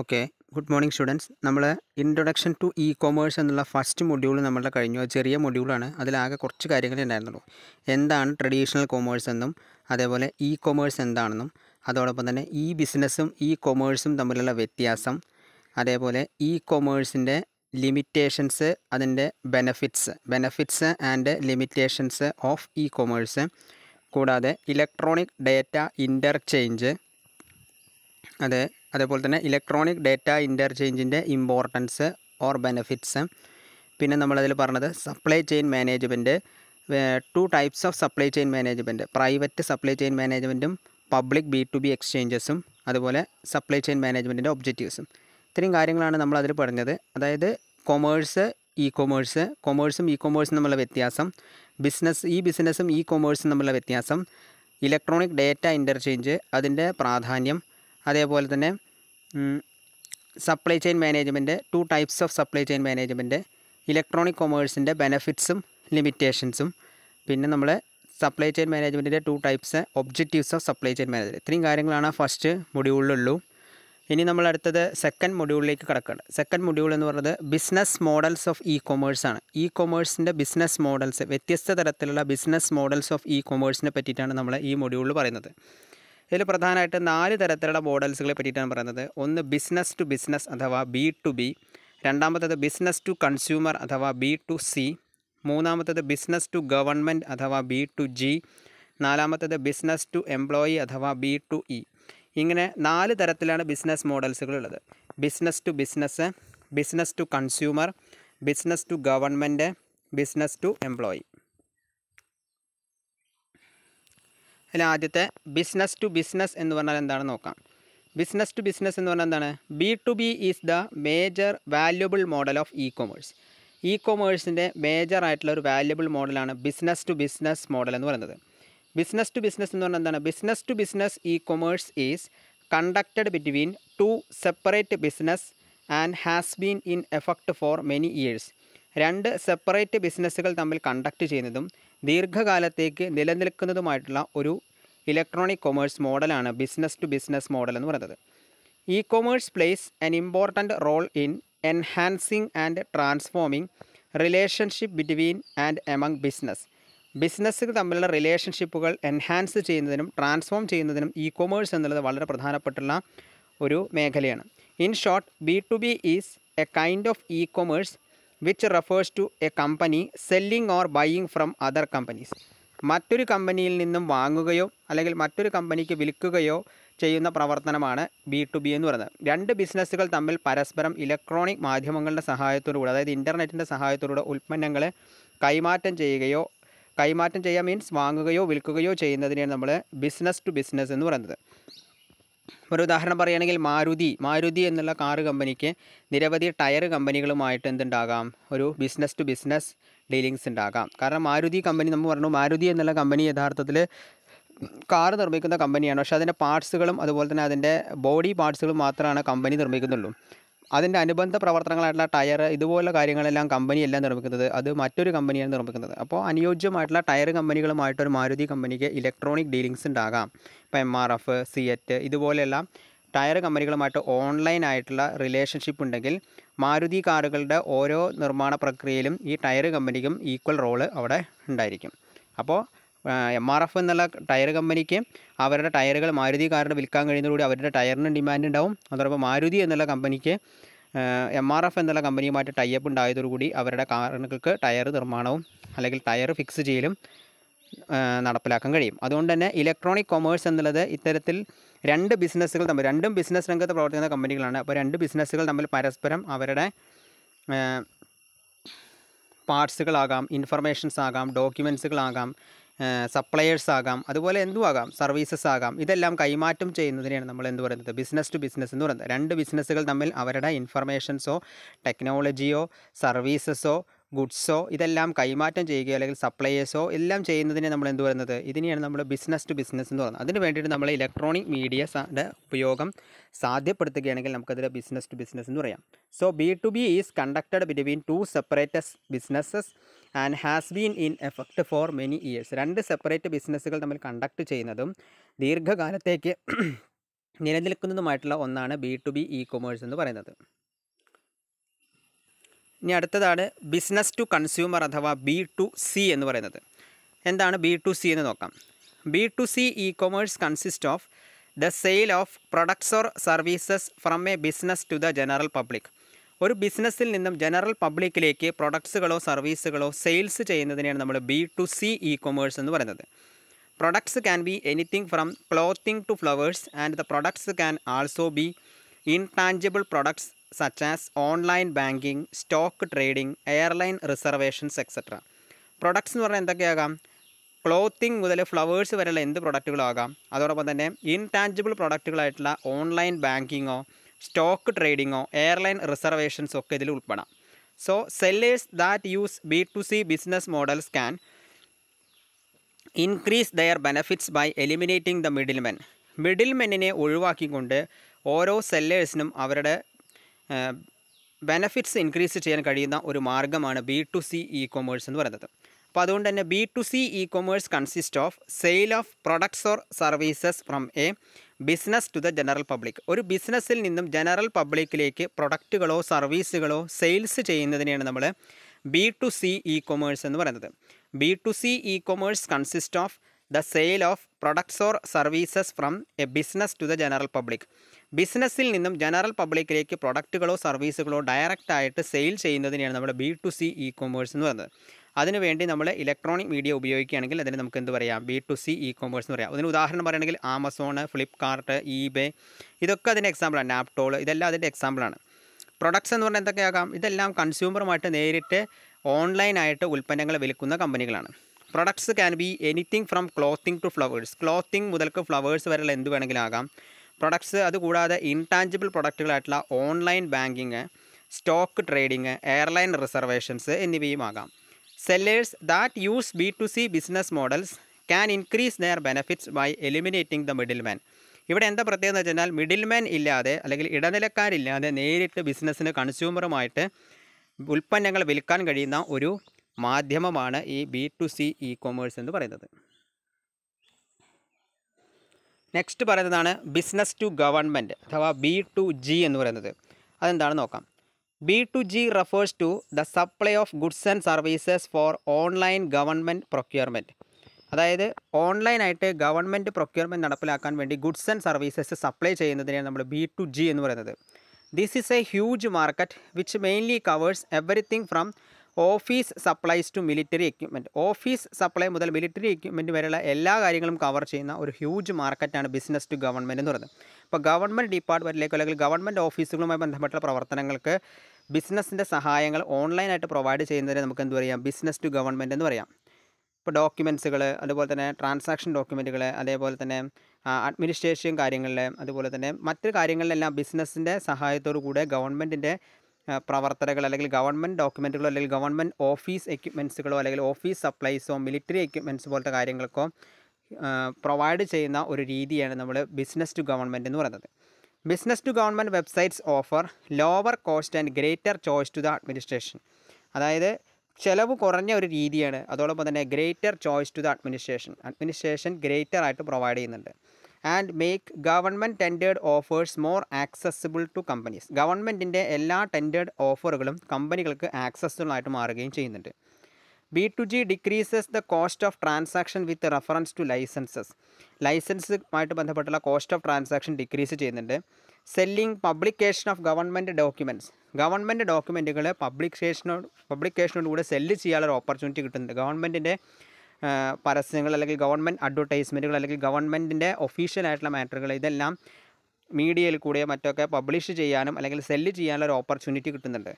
okay good morning students നമ്മൾ introduction to e commerce എന്നുള്ള first module നമ്മളുടെ കഴിഞ്ഞു ചെറിയ മൊഡ്യൂളാണ് അതിലാകെ കുറച്ച് കാര്യങ്ങൾ ഉണ്ടായിരുന്നുള്ളൂ എന്താണ് ട്രഡീഷണൽ കോമേഴ്സ് എന്നും അതേപോലെ ഇ കോമേഴ്സ് എന്താണെന്നും അതോടൊപ്പം തന്നെ ഇ ബിസിനസ്സും ഇ കോമേഴ്സും തമ്മിലുള്ള വ്യത്യാസം അതേപോലെ ഇ കോമേഴ്സിൻ്റെ ലിമിറ്റേഷൻസ് അതിൻ്റെ benefits benefits and limitations of e commerce കൂടാതെ ഇലക്ട്രോണിക് ഡേറ്റ ഇൻ്റർചേഞ്ച് അതെ അതേപോലെ തന്നെ ഇലക്ട്രോണിക് ഡേറ്റ ഇൻ്റർചേഞ്ചിൻ്റെ ഇമ്പോർട്ടൻസ് ഓർ ബെനഫിറ്റ്സ് പിന്നെ നമ്മളതിൽ പറഞ്ഞത് supply chain management two types of supply chain management private supply chain മാനേജ്മെൻറ്റും പബ്ലിക് ബി ടു ബി എക്സ്ചേഞ്ചസും അതുപോലെ സപ്ലൈ ചെയിൻ മാനേജ്മെൻറ്റിൻ്റെ ഒബ്ജക്റ്റീവ്സും ഇത്രയും കാര്യങ്ങളാണ് നമ്മൾ പറഞ്ഞത് അതായത് കൊമേഴ്സ് ഇ കൊമേഴ്സ് കൊമേഴ്സും ഇ കൊമേഴ്സും തമ്മിലുള്ള വ്യത്യാസം ബിസിനസ് ഈ ബിസിനസ്സും ഇ കൊമേഴ്സും തമ്മിലുള്ള വ്യത്യാസം ഇലക്ട്രോണിക് ഡേറ്റ ഇൻ്റർചേഞ്ച് അതിൻ്റെ പ്രാധാന്യം അതേപോലെ തന്നെ supply chain management two types of supply chain management electronic കൊമേഴ്സിൻ്റെ ബെനഫിറ്റ്സും ലിമിറ്റേഷൻസും പിന്നെ നമ്മൾ സപ്ലൈ ചെയിൻ മാനേജ്മെൻറ്റിൻ്റെ two types objectives of supply chain management ഇത്രയും കാര്യങ്ങളാണ് ഫസ്റ്റ് മൊഡ്യൂളിലുള്ളൂ ഇനി നമ്മൾ അടുത്തത് സെക്കൻഡ് മൊഡ്യൂളിലേക്ക് കിടക്കുകയാണ് സെക്കൻഡ് മൊഡ്യൂൾ എന്ന് പറയുന്നത് business models of E commerce ആണ് ഇ കൊമേഴ്സിൻ്റെ ബിസിനസ് മോഡൽസ് വ്യത്യസ്ത തരത്തിലുള്ള ബിസിനസ് മോഡൽസ് ഓഫ് ഇ കൊമേഴ്സിനെ പറ്റിയിട്ടാണ് നമ്മൾ ഈ മൊഡ്യൂളിൽ പറയുന്നത് ഇതിൽ പ്രധാനമായിട്ട് നാല് തരത്തിലുള്ള മോഡൽസുകളെ പറ്റിയിട്ടാണ് പറയുന്നത് ഒന്ന് ബിസിനസ് ടു ബിസിനസ് അഥവാ ബി ടു ബി രണ്ടാമത്തത് ബിസിനസ് ടു കൺസ്യൂമർ അഥവാ ബി ടു സി മൂന്നാമത്തത് ബിസിനസ് ടു ഗവൺമെൻറ് അഥവാ ബി ടു ജി നാലാമത്തത് ബിസിനസ് ടു എംപ്ലോയി അഥവാ ബി ടു ഇ ഇങ്ങനെ നാല് തരത്തിലാണ് ബിസിനസ് മോഡൽസുകൾ ഉള്ളത് business to business business to consumer business to government business to employee ഇതിൽ ആദ്യത്തെ ബിസിനസ് ടു ബിസിനസ് എന്ന് പറഞ്ഞാൽ എന്താണ് നോക്കാം ബിസിനസ് ടു ബിസിനസ് എന്ന് പറഞ്ഞാൽ എന്താണ് B to B is the major valuable model of E commerce e കൊമേഴ്സിൻ്റെ മേജർ ആയിട്ടുള്ള ഒരു വാല്യുബിൾ മോഡലാണ് ബിസിനസ് ടു ബിസിനസ് മോഡൽ എന്ന് പറയുന്നത് ബിസിനസ് ടു ബിസിനസ് എന്ന് പറഞ്ഞാൽ എന്താണ് business to business e commerce is conducted between two separate business and has been in effect for many years രണ്ട് സെപ്പറേറ്റ് ബിസിനസ്സുകൾ തമ്മിൽ കണ്ടക്ട് ചെയ്യുന്നതും ദീർഘകാലത്തേക്ക് നിലനിൽക്കുന്നതുമായിട്ടുള്ള ഒരു ഇലക്ട്രോണിക് കൊമേഴ്സ് മോഡലാണ് ബിസിനസ് ടു ബിസിനസ് മോഡൽ എന്ന് പറയുന്നത് e commerce plays an important role in enhancing and transforming relationship between and among business ബിസിനസ്സുകൾ തമ്മിലുള്ള റിലേഷൻഷിപ്പുകൾ എൻഹാൻസ് ചെയ്യുന്നതിനും ട്രാൻസ്ഫോം ചെയ്യുന്നതിനും ഇ കൊമേഴ്സ് എന്നുള്ളത് വളരെ പ്രധാനപ്പെട്ടുള്ള ഒരു മേഖലയാണ് in short B to B is a kind of E commerce which refers to a company selling or buying from other companies മറ്റൊരു കമ്പനിയിൽ നിന്നും വാങ്ങുകയോ അല്ലെങ്കിൽ മറ്റൊരു കമ്പനിക്ക് വിൽക്കുകയോ ചെയ്യുന്ന പ്രവർത്തനമാണ് ബി ടു ബി എന്ന് പറയുന്നത് രണ്ട് ബിസിനസ്സുകൾ തമ്മിൽ പരസ്പരം ഇലക്ട്രോണിക് മാധ്യമങ്ങളുടെ സഹായത്തോടുകൂടി അതായത് ഇൻ്റർനെറ്റിൻ്റെ സഹായത്തോടുകൂടെ ഉൽപ്പന്നങ്ങളെ കൈമാറ്റം ചെയ്യുകയോ കൈമാറ്റം ചെയ്യുക മീൻസ് വാങ്ങുകയോ വിൽക്കുകയോ ചെയ്യുന്നതിനെയാണ് നമ്മൾ ബിസിനസ് ടു ബിസിനസ് എന്ന് പറയുന്നത് ഒരു ഉദാഹരണം പറയുകയാണെങ്കിൽ മാരുതി മാരുതി എന്നുള്ള കാറ് കമ്പനിക്ക് നിരവധി ടയർ കമ്പനികളുമായിട്ട് എന്തുണ്ടാകാം ഒരു ബിസിനസ് ടു ബിസിനസ് ഡീലിങ്സ് ഉണ്ടാകാം കാരണം മാരുതി കമ്പനി നമ്മൾ പറഞ്ഞു മാരുതി എന്നുള്ള കമ്പനി യഥാർത്ഥത്തിൽ കാർ നിർമ്മിക്കുന്ന കമ്പനിയാണ് പക്ഷേ അതിൻ്റെ പാർട്സുകളും അതുപോലെ തന്നെ അതിൻ്റെ ബോഡി പാർട്സുകളും മാത്രമാണ് കമ്പനി നിർമ്മിക്കുന്നുള്ളൂ അതിൻ്റെ അനുബന്ധ പ്രവർത്തനങ്ങളായിട്ടുള്ള ടയർ ഇതുപോലുള്ള കാര്യങ്ങളെല്ലാം കമ്പനിയെല്ലാം നിർമ്മിക്കുന്നത് അത് മറ്റൊരു കമ്പനിയാണ് നിർമ്മിക്കുന്നത് അപ്പോൾ അനുയോജ്യമായിട്ടുള്ള ടയർ കമ്പനികളുമായിട്ടൊരു മാരുതി കമ്പനിക്ക് ഇലക്ട്രോണിക് ഡീലിങ്സ് ഉണ്ടാകാം ഇപ്പോൾ എം ആർ എഫ് സിയറ്റ് ഇതുപോലെയുള്ള ടയർ കമ്പനികളുമായിട്ട് ഓൺലൈൻ ആയിട്ടുള്ള റിലേഷൻഷിപ്പ് ഉണ്ടെങ്കിൽ മാരുതി കാറുകളുടെ ഓരോ നിർമ്മാണ പ്രക്രിയയിലും ഈ ടയർ കമ്പനിക്കും ഈക്വൽ റോള് അവിടെ ഉണ്ടായിരിക്കും അപ്പോൾ എം ആർ എഫ് എന്നുള്ള ടയർ കമ്പനിക്ക് അവരുടെ ടയറുകൾ മാരുതി കാറിന് വിൽക്കാൻ കഴിയുന്നതോടുകൂടി അവരുടെ ടയറിന് ഡിമാൻഡ് ഉണ്ടാവും അതോടൊപ്പം മാരുതി എന്നുള്ള കമ്പനിക്ക് എം ആർ എഫ് എന്നുള്ള കമ്പനിയുമായിട്ട് ടൈ അപ്പ് ഉണ്ടായതോടുകൂടി അവരുടെ കാറുകൾക്ക് ടയർ നിർമ്മാണവും അല്ലെങ്കിൽ ടയർ ഫിക്സ് ചെയ്യലും നടപ്പിലാക്കാൻ കഴിയും അതുകൊണ്ട് തന്നെ ഇലക്ട്രോണിക് കൊമേഴ്സ് എന്നുള്ളത് ഇത്തരത്തിൽ രണ്ട് ബിസിനസ്സുകൾ തമ്മിൽ രണ്ടും ബിസിനസ് രംഗത്ത് പ്രവർത്തിക്കുന്ന കമ്പനികളാണ് അപ്പോൾ രണ്ട് ബിസിനസ്സുകൾ തമ്മിൽ പരസ്പരം അവരുടെ പാർട്സുകളാകാം ഇൻഫർമേഷൻസ് ആകാം ഡോക്യുമെൻസുകളാകാം സപ്ലയേഴ്സ് ആകാം അതുപോലെ എന്തു ആകാം സർവീസസ് ആകാം ഇതെല്ലാം കൈമാറ്റം ചെയ്യുന്നതിനെയാണ് നമ്മൾ എന്ത് പറയുന്നത് ബിസിനസ് ടു ബിസിനസ് എന്ന് പറയുന്നത് രണ്ട് ബിസിനസ്സുകൾ തമ്മിൽ അവരുടെ ഇൻഫർമേഷൻസോ ടെക്നോളജിയോ സർവീസസോ ഗുഡ്സോ ഇതെല്ലാം കൈമാറ്റം ചെയ്യുകയോ അല്ലെങ്കിൽ സപ്ലൈയേഴ്സോ എല്ലാം ചെയ്യുന്നതിനെ നമ്മൾ എന്ത് പറയുന്നത് ഇതിനെയാണ് നമ്മൾ ബിസിനസ് ടു ബിസിനസ് എന്ന് പറയുന്നത് അതിന് വേണ്ടിയിട്ട് നമ്മൾ ഇലക്ട്രോണിക് മീഡിയസിൻ്റെ ഉപയോഗം സാധ്യപ്പെടുത്തുകയാണെങ്കിൽ നമുക്കതിൽ ബിസിനസ് ടു ബിസിനസ് എന്ന് പറയാം so B to B is conducted between two separates businesses and has been in effect for many years രണ്ട് സെപ്പറേറ്റ് ബിസിനസ്സുകൾ തമ്മിൽ കണ്ടക്ട് ചെയ്യുന്നതും ദീർഘകാലത്തേക്ക് നിലനിൽക്കുന്നതുമായിട്ടുള്ള ഒന്നാണ് B to B e commerce എന്ന് പറയുന്നത് ഇനി അടുത്തതാണ് ബിസിനസ് ടു കൺസ്യൂമർ അഥവാ ബി ടു സി എന്ന് പറയുന്നത് എന്താണ് ബി ടു സി എന്ന് നോക്കാം B to C e commerce consist of the sale of products or services from a business to the general public ഒരു ബിസിനസ്സിൽ നിന്നും ജനറൽ പബ്ലിക്കിലേക്ക് പ്രൊഡക്ട്സുകളോ സർവീസുകളോ സെയിൽസ് ചെയ്യുന്നതിനെയാണ് നമ്മൾ B to C e commerce എന്ന് പറയുന്നത് products can be anything from clothing to flowers and the products can also be intangible products such as online banking stock trading airline reservations etcetera products എന്ന് പറഞ്ഞാൽ എന്തൊക്കെയാകാം clothing മുതൽ flowers വരെയുള്ള എന്ത് പ്രൊഡക്റ്റുകളാകാം അതോടൊപ്പം തന്നെ ഇൻടാഞ്ചിബിൾ പ്രൊഡക്റ്റുകളായിട്ടുള്ള ഓൺലൈൻ ബാങ്കിങ്ങോ സ്റ്റോക്ക് ട്രേഡിങ്ങോ എയർലൈൻ റിസർവേഷൻസോ ഒക്കെ ഇതിൽ ഉൾപ്പെടാം so sellers that use B to C business models can increase their benefits by eliminating the middlemen middle മിഡിൽമെന്നിനെ ഒഴിവാക്കിക്കൊണ്ട് ഓരോ സെല്ലേഴ്സിനും അവരുടെ ബെനഫിറ്റ്സ് ഇൻക്രീസ് ചെയ്യാൻ കഴിയുന്ന ഒരു മാർഗ്ഗമാണ് B to C e commerce എന്ന് പറയുന്നത് അപ്പോൾ അതുകൊണ്ട് തന്നെ B to C e commerce consist of sale of products or services from a business to the general public ഒരു ബിസിനസ്സിൽ നിന്നും ജനറൽ പബ്ലിക്കിലേക്ക് പ്രൊഡക്റ്റുകളോ സർവീസുകളോ സെയിൽസ് ചെയ്യുന്നതിനെയാണ് നമ്മൾ B to C e commerce എന്ന് പറയുന്നത് B to C e commerce consist of the sale of products or services from a business to the general public ബിസിനസ്സിൽ നിന്നും general പബ്ലിക്കിലേക്ക് പ്രൊഡക്റ്റുകളോ സർവീസുകളോ ഡയറക്റ്റായിട്ട് സെയിൽ ചെയ്യുന്നതിനെയാണ് നമ്മുടെ B to C e commerce എന്ന് പറയുന്നത് അതിനുവേണ്ടി നമ്മൾ ഇലക്ട്രോണിക് മീഡിയ ഉപയോഗിക്കുകയാണെങ്കിൽ അതിന് നമുക്ക് എന്ത് പറയാം B to C e commerce എന്ന് പറയാം അതിന് ഉദാഹരണം പറയുകയാണെങ്കിൽ ആമസോൺ ഫ്ലിപ്കാർട്ട് ഇബേ ഇതൊക്കെ അതിൻ്റെ എക്സാമ്പിളാണ് നാപ്ടോൾ ഇതെല്ലാം അതിൻ്റെ എക്സാമ്പിളാണ് പ്രൊഡക്ട്സ് എന്ന് പറഞ്ഞാൽ എന്തൊക്കെയാകാം ഇതെല്ലാം കൺസ്യൂമറുമായിട്ട് നേരിട്ട് ഓൺലൈനായിട്ട് ഉൽപ്പന്നങ്ങൾ വിൽക്കുന്ന കമ്പനികളാണ് products can be anything from clothing to flowers clothing മുതൽക്ക് ഫ്ലവേഴ്സ് വരെയുള്ള എന്ത് വേണമെങ്കിലാകാം പ്രൊഡക്ട്സ് അതുകൂടാതെ ഇൻടാഞ്ചിബിൾ പ്രൊഡക്റ്റുകളായിട്ടുള്ള online banking stock trading airline റിസർവേഷൻസ് എന്നിവയുമാകാം sellers that use B to C business models can increase their benefits by eliminating the man ഇവിടെ എന്താ പ്രത്യേകത എന്ന് വെച്ചാൽ മാൻ ഇല്ലാതെ അല്ലെങ്കിൽ ഇടനിലക്കാരില്ലാതെ നേരിട്ട് ബിസിനസ്സിന് കൺസ്യൂമറുമായിട്ട് ഉൽപ്പന്നങ്ങൾ വിൽക്കാൻ കഴിയുന്ന ഒരു മാധ്യമമാണ് ഈ B to C e commerce എന്ന് പറയുന്നത് നെക്സ്റ്റ് പറയുന്നതാണ് ബിസിനസ് ടു ഗവൺമെൻറ് അഥവാ ബി ടു ജി എന്ന് പറയുന്നത് അതെന്താണെന്ന് നോക്കാം B to G refers to the supply of goods and services for online government procurement അതായത് ഓൺലൈനായിട്ട് ഗവൺമെൻറ് പ്രൊക്യൂർമെൻറ്റ് നടപ്പിലാക്കാൻ വേണ്ടി ഗുഡ്സ് ആൻഡ് സർവീസസ് സപ്ലൈ ചെയ്യുന്നതിനെയാണ് നമ്മൾ ബി ടു ജി എന്ന് പറയുന്നത് this is a huge market which mainly covers everything from office supplies to military equipment office supply മുതൽ military equipment വരെയുള്ള എല്ലാ കാര്യങ്ങളും കവർ ചെയ്യുന്ന ഒരു ഹ്യൂജ് മാർക്കറ്റാണ് ബിസിനസ് ടു ഗവൺമെൻറ് എന്ന് പറയുന്നത് ഇപ്പോൾ ഗവൺമെൻറ് ഡിപ്പാർട്ട്മെൻറ്റിലേക്കോ അല്ലെങ്കിൽ ഗവൺമെൻറ് ഓഫീസുകളുമായി ബന്ധപ്പെട്ട പ്രവർത്തനങ്ങൾക്ക് ബിസിനസ്സിൻ്റെ സഹായങ്ങൾ ഓൺലൈനായിട്ട് പ്രൊവൈഡ് ചെയ്യുന്നതിന് നമുക്ക് എന്ത് പറയാം ബിസിനസ് ടു ഗവൺമെൻറ് എന്ന് പറയാം ഇപ്പോൾ ഡോക്യുമെൻസുകൾ അതുപോലെ തന്നെ ട്രാൻസാക്ഷൻ ഡോക്യുമെൻറ്റുകൾ അതേപോലെ തന്നെ അഡ്മിനിസ്ട്രേഷൻ കാര്യങ്ങളിൽ അതുപോലെ തന്നെ മറ്റ് കാര്യങ്ങളിലെല്ലാം ബിസിനസ്സിൻ്റെ സഹായത്തോടു കൂടെ ഗവൺമെൻറ്റിൻ്റെ പ്രവർത്തനങ്ങൾ അല്ലെങ്കിൽ ഗവൺമെൻറ് ഡോക്യുമെൻറ്റുകളോ അല്ലെങ്കിൽ ഗവൺമെൻറ് ഓഫീസ് എക്യുപ്മെൻസുകളോ അല്ലെങ്കിൽ ഓഫീസ് സപ്ലൈസോ മിലിറ്ററി എക്യുപ്മെൻസ് പോലത്തെ കാര്യങ്ങൾക്കോ പ്രൊവൈഡ് ചെയ്യുന്ന ഒരു രീതിയാണ് നമ്മൾ ബിസിനസ് ടു ഗവൺമെൻറ് എന്ന് പറയുന്നത് business to government websites offer lower cost and greater choice to the administration അതായത് ചിലവ് കുറഞ്ഞ ഒരു രീതിയാണ് അതോടൊപ്പം തന്നെ greater choice to the administration administration greater ആയിട്ട് പ്രൊവൈഡ് ചെയ്യുന്നുണ്ട് and make government tendered offers more accessible to companies ഗവൺമെൻറ്റിൻ്റെ എല്ലാ ടെൻഡേഡ് ഓഫറുകളും കമ്പനികൾക്ക് ആക്സസിബിൾ ആയിട്ട് മാറുകയും ചെയ്യുന്നുണ്ട് B to G decreases the cost of transaction with reference to licences ലൈസൻസുമായിട്ട് ബന്ധപ്പെട്ടുള്ള കോസ്റ്റ് ഓഫ് ട്രാൻസാക്ഷൻ ഡിക്രീസ് ചെയ്യുന്നുണ്ട് selling publication of government documents government ഡോക്യുമെൻറ്റുകൾ പബ്ലിക്കേഷനോട് പബ്ലിക്കേഷനോട് കൂടെ സെല്ല് ചെയ്യാനുള്ള ഓപ്പർച്യൂണിറ്റി കിട്ടുന്നുണ്ട് ഗവൺമെൻറ്റിൻ്റെ പരസ്യങ്ങൾ അല്ലെങ്കിൽ ഗവൺമെൻറ് അഡ്വർടൈസ്മെൻറ്റുകൾ അല്ലെങ്കിൽ ഗവൺമെൻറ്റിൻ്റെ ഒഫീഷ്യലായിട്ടുള്ള മാറ്ററുകൾ ഇതെല്ലാം മീഡിയയിൽ കൂടെ മറ്റൊക്കെ പബ്ലിഷ് ചെയ്യാനും അല്ലെങ്കിൽ സെല്ല് ചെയ്യാനുള്ള ഒരു ഓപ്പർച്യൂണിറ്റി കിട്ടുന്നുണ്ട്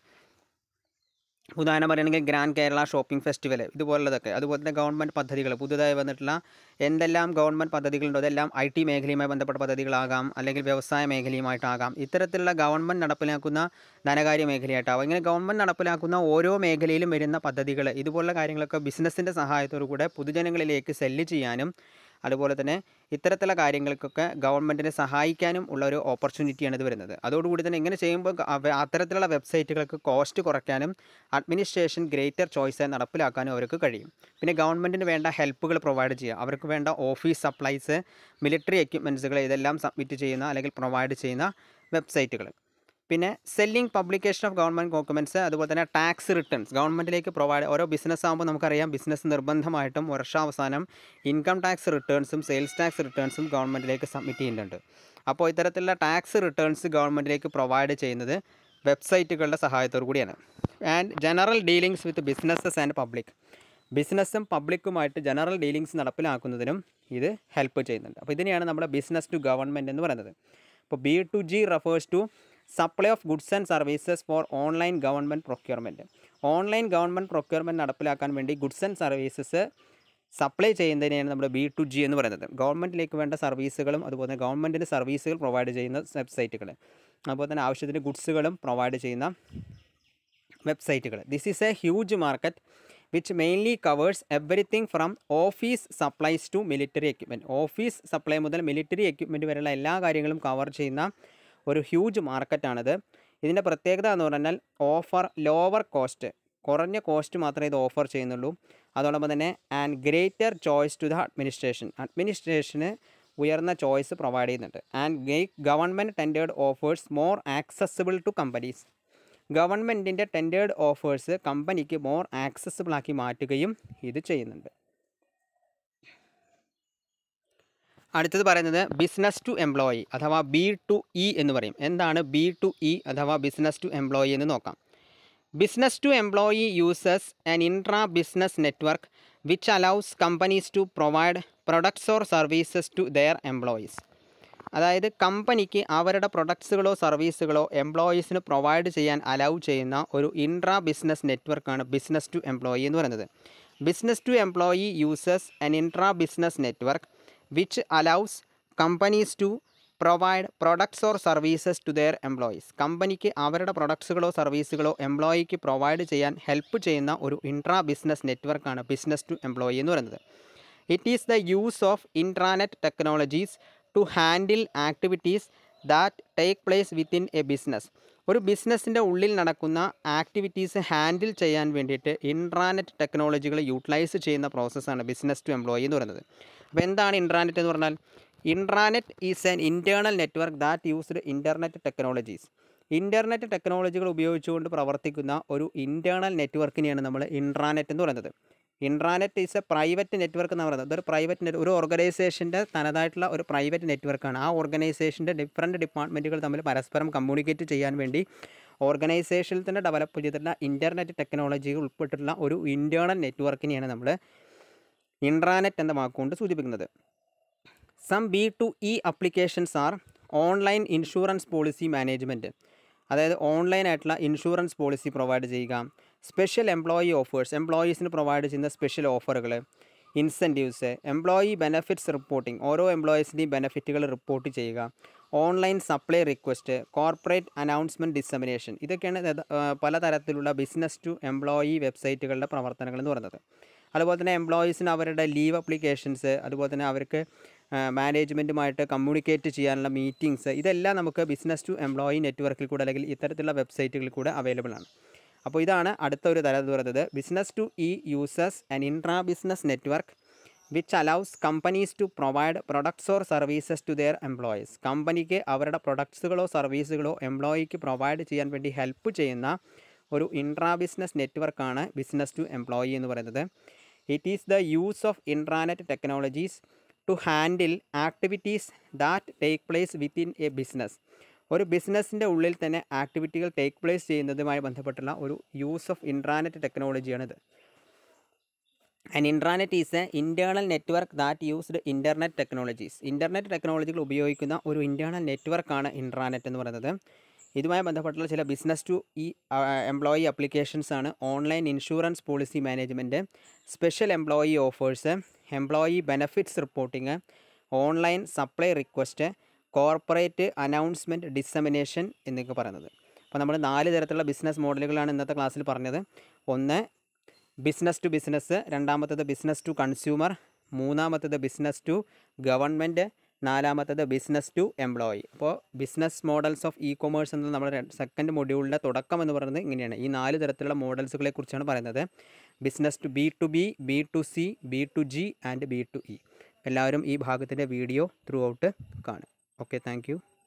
ഉദാഹരണം പറയുകയാണെങ്കിൽ ഗ്രാൻഡ് കേരള ഷോപ്പിംഗ് ഫെസ്റ്റിവൽ ഇതുപോലുള്ളതൊക്കെ അതുപോലെ തന്നെ ഗവൺമെൻറ് പദ്ധതികൾ പുതുതായി വന്നിട്ടുള്ള എന്തെല്ലാം ഗവൺമെൻറ് പദ്ധതികളുണ്ടോ അതെല്ലാം ഐ ടി മേഖലയുമായി ബന്ധപ്പെട്ട പദ്ധതികളാകാം അല്ലെങ്കിൽ വ്യവസായ മേഖലയുമായിട്ടാകാം ഇത്തരത്തിലുള്ള ഗവൺമെൻറ് നടപ്പിലാക്കുന്ന ധനകാര്യ മേഖലയായിട്ടാവും ഇങ്ങനെ ഗവൺമെൻറ് നടപ്പിലാക്കുന്ന ഓരോ മേഖലയിലും വരുന്ന പദ്ധതികൾ ഇതുപോലുള്ള കാര്യങ്ങളൊക്കെ ബിസിനസ്സിൻ്റെ സഹായത്തോടു കൂടെ പൊതുജനങ്ങളിലേക്ക് സെല്ല് ചെയ്യാനും അതുപോലെ തന്നെ ഇത്തരത്തിലുള്ള കാര്യങ്ങൾക്കൊക്കെ ഗവൺമെൻറ്റിനെ സഹായിക്കാനും ഉള്ള ഒരു ഓപ്പർച്യൂണിറ്റിയാണ് ഇത് വരുന്നത് അതോടുകൂടി തന്നെ ഇങ്ങനെ ചെയ്യുമ്പോൾ അത്തരത്തിലുള്ള വെബ്സൈറ്റുകൾക്ക് കോസ്റ്റ് കുറയ്ക്കാനും അഡ്മിനിസ്ട്രേഷൻ ഗ്രേറ്റർ ചോയ്സ് നടപ്പിലാക്കാനും അവർക്ക് കഴിയും പിന്നെ ഗവൺമെൻറ്റിന് വേണ്ട ഹെൽപ്പുകൾ പ്രൊവൈഡ് ചെയ്യുക അവർക്ക് വേണ്ട ഓഫീസ് സപ്ലൈസ് മിലിറ്ററി എക്യുപ്മെൻസുകൾ ഇതെല്ലാം സബ്മിറ്റ് ചെയ്യുന്ന അല്ലെങ്കിൽ പ്രൊവൈഡ് ചെയ്യുന്ന വെബ്സൈറ്റുകൾ പിന്നെ selling publication of government documents അതുപോലെ തന്നെ ടാക്സ് റിട്ടേൺസ് ഗവൺമെൻറ്റിലേക്ക് പ്രൊവൈഡ് ഓരോ ബിസിനസ് ആകുമ്പോൾ നമുക്കറിയാം ബിസിനസ് നിർബന്ധമായിട്ടും വർഷാവസാനം ഇൻകം ടാക്സ് റിട്ടേൺസും സെയിൽസ് ടാക്സ് റിട്ടേൺസും ഗവൺമെൻറ്റിലേക്ക് സബ്മിറ്റ് ചെയ്യുന്നുണ്ട് അപ്പോൾ ഇത്തരത്തിലുള്ള ടാക്സ് റിട്ടേൺസ് ഗവൺമെൻറ്റിലേക്ക് പ്രൊവൈഡ് ചെയ്യുന്നത് വെബ്സൈറ്റുകളുടെ സഹായത്തോടു കൂടിയാണ് and general dealings with businesses and public ബിസിനസ്സും പബ്ലിക്കുമായിട്ട് ജനറൽ ഡീലിങ്സ് നടപ്പിലാക്കുന്നതിനും ഇത് ഹെൽപ്പ് ചെയ്യുന്നുണ്ട് അപ്പോൾ ഇതിനെയാണ് നമ്മുടെ ബിസിനസ് ടു ഗവൺമെൻറ് എന്ന് പറയുന്നത് അപ്പോൾ B to G refers to supply of goods and services for online government procurement online government procurement നടപ്പിലാക്കാൻ വേണ്ടി ഗുഡ്സ് ആൻഡ് സർവീസസ് സപ്ലൈ ചെയ്യുന്നതിനെയാണ് നമ്മുടെ ബി ടു ജി എന്ന് പറയുന്നത് ഗവൺമെൻറ്റിലേക്ക് വേണ്ട സർവീസുകളും അതുപോലെ തന്നെ ഗവൺമെൻറ്റിൻ്റെ സർവീസുകൾ പ്രൊവൈഡ് ചെയ്യുന്ന വെബ്സൈറ്റുകൾ അതുപോലെ തന്നെ ആവശ്യത്തിന് ഗുഡ്സുകളും പ്രൊവൈഡ് ചെയ്യുന്ന വെബ്സൈറ്റുകൾ this is a huge market which mainly covers everything from office supplies to military equipment office supply മുതൽ മിലിറ്ററി എക്യുപ്മെൻറ്റ് വരെയുള്ള എല്ലാ കാര്യങ്ങളും കവർ ചെയ്യുന്ന ഒരു ഹ്യൂജ് മാർക്കറ്റാണിത് ഇതിൻ്റെ പ്രത്യേകത എന്ന് പറഞ്ഞാൽ ഓഫർ ലോവർ കോസ്റ്റ് കുറഞ്ഞ കോസ്റ്റ് മാത്രമേ ഇത് ഓഫർ ചെയ്യുന്നുള്ളൂ അതോടൊപ്പം തന്നെ and greater choice to the administration അഡ്മിനിസ്ട്രേഷന് ഉയർന്ന ചോയ്സ് പ്രൊവൈഡ് ചെയ്യുന്നുണ്ട് and make government tendered offers more accessible to companies ഗവൺമെൻറ്റിൻ്റെ ടെൻഡേഡ് ഓഫേഴ്സ് കമ്പനിക്ക് മോർ ആക്സസിബിൾ ആക്കി മാറ്റുകയും ഇത് ചെയ്യുന്നുണ്ട് അടുത്തത് പറയുന്നത് ബിസിനസ് ടു എംപ്ലോയി അഥവാ ബി ടു ഇ എന്ന് പറയും എന്താണ് ബി ടു ഇ അഥവാ ബിസിനസ് ടു എംപ്ലോയി എന്ന് നോക്കാം business to employee uses an intra business network which allows companies to provide products or services to their employees അതായത് കമ്പനിക്ക് അവരുടെ പ്രൊഡക്ട്സുകളോ സർവീസുകളോ എംപ്ലോയീസിന് പ്രൊവൈഡ് ചെയ്യാൻ അലൗ ചെയ്യുന്ന ഒരു ഇൻട്രാ ബിസിനസ് നെറ്റ്വർക്കാണ് ബിസിനസ് ടു എംപ്ലോയി എന്ന് പറയുന്നത് business to employee uses an intra business network which allows companies to provide products or services to their employees കമ്പനിക്ക് അവരുടെ പ്രൊഡക്ട്സുകളോ സർവീസുകളോ എംപ്ലോയിക്ക് പ്രൊവൈഡ് ചെയ്യാൻ ഹെൽപ്പ് ചെയ്യുന്ന ഒരു ഇൻട്രാ ബിസിനസ് നെറ്റ്വർക്കാണ് ബിസിനസ് ടു എംപ്ലോയി എന്ന് പറയുന്നത് it is the use of intranet technologies to handle activities that take place within a business ഒരു ബിസിനസ്സിൻ്റെ ഉള്ളിൽ നടക്കുന്ന ആക്ടിവിറ്റീസ് ഹാൻഡിൽ ചെയ്യാൻ വേണ്ടിയിട്ട് ഇൻട്രാനെറ്റ് ടെക്നോളജികൾ യൂട്ടിലൈസ് ചെയ്യുന്ന പ്രോസസ്സാണ് ബിസിനസ് ടു എംപ്ലോയി എന്ന് പറയുന്നത് അപ്പോൾ എന്താണ് ഇൻട്രാനെറ്റ് എന്ന് പറഞ്ഞാൽ intranet is an internal network that used internet technologies internet ടെക്നോളജികൾ ഉപയോഗിച്ചുകൊണ്ട് പ്രവർത്തിക്കുന്ന ഒരു ഇൻറ്റേർണൽ നെറ്റ്വർക്കിനെയാണ് നമ്മൾ ഇൻട്രാനെറ്റ് എന്ന് പറയുന്നത് intranet is a private network എന്ന് പറയുന്നത് ഇതൊരു പ്രൈവറ്റ് നെറ്റ് ഒരു ഓർഗനൈസേഷൻ്റെ തനതായിട്ടുള്ള ഒരു പ്രൈവറ്റ് നെറ്റ്വർക്കാണ് ആ ഓർഗനൈസേഷൻ്റെ ഡിഫറൻറ്റ് ഡിപ്പാർട്ട്മെൻറ്റുകൾ തമ്മിൽ പരസ്പരം കമ്മ്യൂണിക്കേറ്റ് ചെയ്യാൻ വേണ്ടി ഓർഗനൈസേഷനിൽ തന്നെ ഡെവലപ്പ് ചെയ്തിട്ടുള്ള ഇൻ്റർനെറ്റ് ടെക്നോളജി ഉൾപ്പെട്ടിട്ടുള്ള ഒരു ഇൻറ്റേണൽ നെറ്റ്വർക്കിനെയാണ് നമ്മൾ ഇൻട്രാനെറ്റ് എന്ന വാക്കുകൊണ്ട് സൂചിപ്പിക്കുന്നത് some B to E applications are online insurance policy management അതായത് ഓൺലൈനായിട്ടുള്ള ഇൻഷുറൻസ് പോളിസി പ്രൊവൈഡ് ചെയ്യുക സ്പെഷ്യൽ എംപ്ലോയി ഓഫേഴ്സ് എംപ്ലോയീസിന് പ്രൊവൈഡ് ചെയ്യുന്ന സ്പെഷ്യൽ ഓഫറുകൾ ഇൻസെൻറ്റീവ്സ് എംപ്ലോയി ബെനഫിറ്റ്സ് റിപ്പോർട്ടിംഗ് ഓരോ എംപ്ലോയീസിൻ്റെയും ബെനഫിറ്റുകൾ റിപ്പോർട്ട് ചെയ്യുക online supply request corporate announcement dissemination ഇതൊക്കെയാണ് പലതരത്തിലുള്ള ബിസിനസ് ടു എംപ്ലോയി വെബ്സൈറ്റുകളുടെ പ്രവർത്തനങ്ങൾ എന്ന് പറയുന്നത് അതുപോലെ തന്നെ എംപ്ലോയീസിന് അവരുടെ ലീവ് അപ്ലിക്കേഷൻസ് അതുപോലെ തന്നെ അവർക്ക് മാനേജ്മെൻറ്റുമായിട്ട് കമ്മ്യൂണിക്കേറ്റ് ചെയ്യാനുള്ള മീറ്റിംഗ്സ് ഇതെല്ലാം നമുക്ക് ബിസിനസ് ടു എംപ്ലോയി നെറ്റ്വർക്കിൽ കൂടെ അല്ലെങ്കിൽ ഇത്തരത്തിലുള്ള വെബ്സൈറ്റുകളിൽ കൂടെ അവൈലബിൾ ആണ് അപ്പോൾ ഇതാണ് അടുത്ത ഒരു തലം തുറന്നത് business to E users and intra business network which allows companies to provide products or services to their employees കമ്പനിക്ക് അവരുടെ പ്രൊഡക്ട്സുകളോ സർവീസുകളോ എംപ്ലോയിക്ക് പ്രൊവൈഡ് ചെയ്യാൻ വേണ്ടി ഹെൽപ്പ് ചെയ്യുന്ന ഒരു ഇൻട്രാ ബിസിനസ് നെറ്റ്വർക്കാണ് ബിസിനസ് ടു എംപ്ലോയി എന്ന് പറയുന്നത് it is the use of intranet technologies to handle activities that take place within a business ഒരു ബിസിനസ്സിൻ്റെ ഉള്ളിൽ തന്നെ ആക്ടിവിറ്റികൾ ടേക്ക് പ്ലേസ് ചെയ്യുന്നതുമായി ബന്ധപ്പെട്ടുള്ള ഒരു യൂസ് ഓഫ് ഇൻട്രാനെറ്റ് ടെക്നോളജിയാണിത് and intranet is a internal network that used internet technologies internet ടെക്നോളജികൾ ഉപയോഗിക്കുന്ന ഒരു ഇൻറ്റേർണൽ നെറ്റ്വർക്കാണ് ഇൻട്രാനെറ്റ് എന്ന് പറയുന്നത് ഇതുമായി ബന്ധപ്പെട്ടുള്ള ചില business to E employee applications ആണ് online insurance policy management special employee offers employee benefits reporting online supply request corporate announcement dissemination എന്നൊക്കെ പറയുന്നത് അപ്പോൾ നമ്മൾ നാല് തരത്തിലുള്ള ബിസിനസ് മോഡലുകളാണ് ഇന്നത്തെ ക്ലാസ്സിൽ പറഞ്ഞത് ഒന്ന് ബിസിനസ് ടു ബിസിനസ് രണ്ടാമത്തത് ബിസിനസ് ടു കൺസ്യൂമർ മൂന്നാമത്തത് ബിസിനസ് ടു ഗവൺമെൻറ് നാലാമത്തത് ബിസിനസ് ടു എംപ്ലോയി അപ്പോൾ business models of E commerce എന്നത് നമ്മുടെ സെക്കൻഡ് മൊഡ്യൂളിൻ്റെ തുടക്കം എന്ന് പറയുന്നത് ഇങ്ങനെയാണ് ഈ നാല് തരത്തിലുള്ള മോഡൽസുകളെ കുറിച്ചാണ് പറയുന്നത് business to B to B B to C B to G and B to E എല്ലാവരും ഈ ഭാഗത്തിൻ്റെ വീഡിയോ ത്രൂ ഔട്ട് കാണും okay thank you